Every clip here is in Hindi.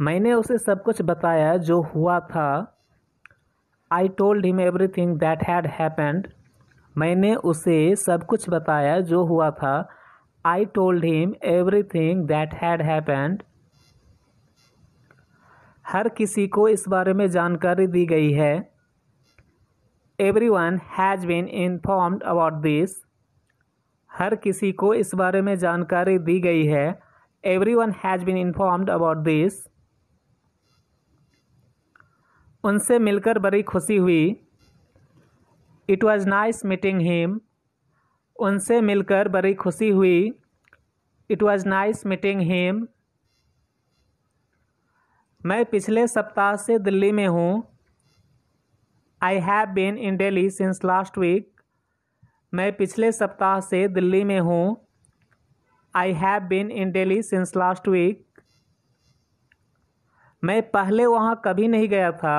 मैंने उसे सब कुछ बताया जो हुआ था I told him everything that had happened मैंने उसे सब कुछ बताया जो हुआ था I told him everything that had happened हर किसी को इस बारे में जानकारी दी गई है everyone has been informed about this हर किसी को इस बारे में जानकारी दी गई है everyone has been informed about this उनसे मिलकर बड़ी खुशी हुई it was nice meeting him उनसे मिलकर बड़ी खुशी हुई it was nice meeting him मैं पिछले सप्ताह से दिल्ली में हूँ I have been in Delhi since last week मैं पिछले सप्ताह से दिल्ली में हूँ I have been in Delhi since last week मैं पहले वहाँ कभी नहीं गया था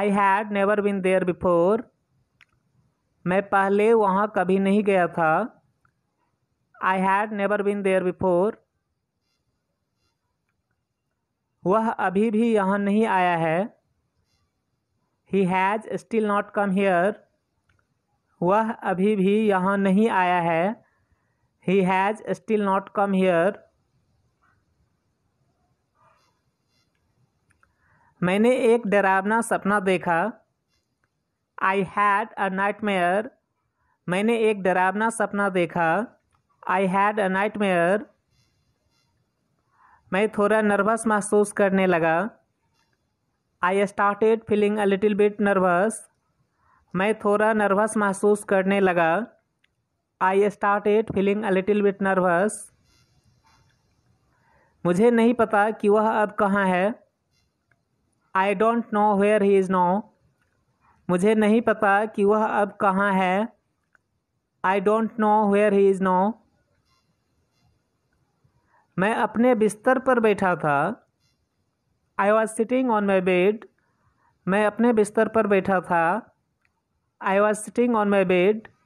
I had never been there before मैं पहले वहाँ कभी नहीं गया था I had never been there before वह अभी भी यहाँ नहीं आया है he has still not come here वह अभी भी यहाँ नहीं आया है he has still not come here मैंने एक डरावना सपना देखा I had a nightmare मैंने एक डरावना सपना देखा I had a nightmare मैं थोड़ा नर्वस महसूस करने लगा I started feeling a little bit nervous मैं थोड़ा नर्वस महसूस करने लगा I started feeling a little bit nervous मुझे नहीं पता कि वह अब कहाँ है I don't know where he is now मुझे नहीं पता कि वह अब कहाँ है I don't know where he is now मैं अपने बिस्तर पर बैठा था I was sitting on my bed मैं अपने बिस्तर पर बैठा था I was sitting on my bed